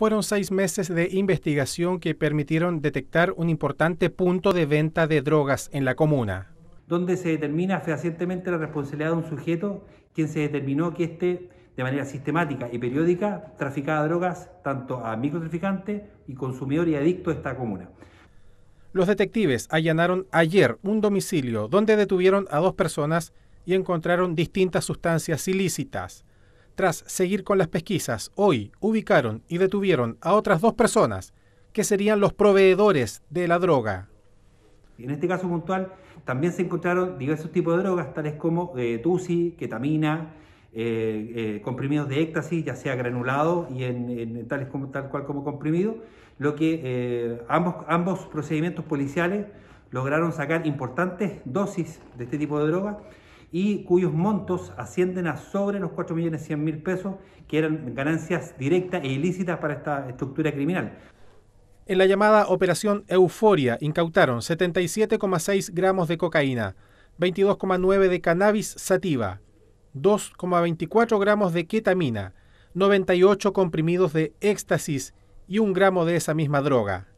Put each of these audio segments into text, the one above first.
Fueron seis meses de investigación que permitieron detectar un importante punto de venta de drogas en la comuna. Donde se determina fehacientemente la responsabilidad de un sujeto, quien se determinó que éste, de manera sistemática y periódica, traficaba drogas tanto a microtraficante y consumidor y adicto de esta comuna. Los detectives allanaron ayer un domicilio donde detuvieron a dos personas y encontraron distintas sustancias ilícitas. Tras seguir con las pesquisas, hoy ubicaron y detuvieron a otras dos personas que serían los proveedores de la droga. En este caso puntual también se encontraron diversos tipos de drogas, tales como eh, tusi, ketamina, eh, eh, comprimidos de éxtasis, ya sea granulado y en, tales como, tal cual como comprimido, lo que eh, ambos, ambos procedimientos policiales lograron sacar importantes dosis de este tipo de droga, y cuyos montos ascienden a sobre los 4.100.000 pesos, que eran ganancias directas e ilícitas para esta estructura criminal. En la llamada Operación Euforia incautaron 77,6 gramos de cocaína, 22,9 de cannabis sativa, 2,24 gramos de ketamina, 98 comprimidos de éxtasis y un gramo de esa misma droga.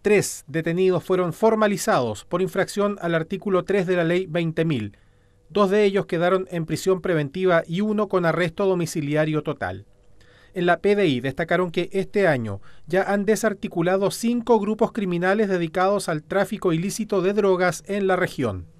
Tres detenidos fueron formalizados por infracción al artículo 3 de la Ley 20.000 Dos de ellos quedaron en prisión preventiva y uno con arresto domiciliario total. En la PDI destacaron que este año ya han desarticulado cinco grupos criminales dedicados al tráfico ilícito de drogas en la región.